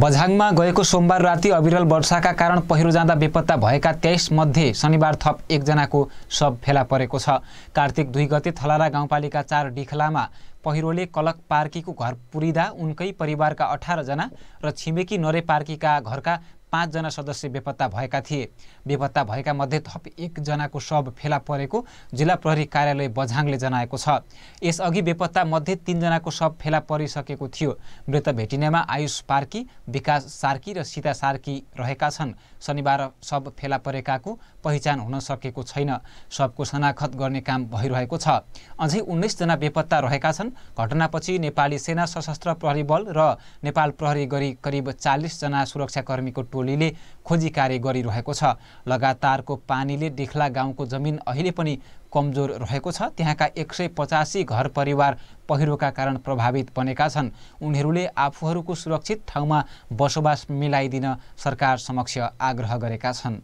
बझाङमा गएको सोमबार राति अविरल वर्षाका कारण पहिरो जाँदा बेपत्ता भएका तेइस मध्ये शनिबार थप एकजनाको शव फेला परेको छ कार्तिक दुई गते थलारा गाउँपालिका चार डिखलामा पहिरोले कलक पार्कीको घर पुरिँदा उनकै परिवारका अठारजना र छिमेकी नरे पार्कीका घरका पाँचजना सदस्य बेपत्ता भएका थिए बेपत्ता भएका मध्ये थप एकजनाको शव फेला परेको जिल्ला प्रहरी कार्यालय बझाङले जनाएको छ यसअघि बेपत्ता मध्ये तिनजनाको शव फेला परिसकेको थियो मृत भेटिनेमा आयुष पार्की विकास सार्की र सीता सार्की रहेका छन् शनिबार शव फेला परेकाको पहिचान हुन सकेको छैन शवको शनाखत गर्ने काम भइरहेको छ अझै उन्नाइसजना बेपत्ता रहेका छन् घटनापछि नेपाली सेना सशस्त्र प्रहरी बल र नेपाल प्रहरी गरी करिब चालिसजना सुरक्षाकर्मीको टोली टोलीले खोजी कार्य गरिरहेको छ लगातारको पानीले डिख्ला गाउँको जमिन अहिले पनि कमजोर रहेको छ त्यहाँका एक सय पचासी घर परिवार पहिरोका कारण प्रभावित बनेका छन् उनीहरूले आफूहरूको सुरक्षित ठाउँमा बसोबास मिलाइदिन सरकार समक्ष आग्रह गरेका छन्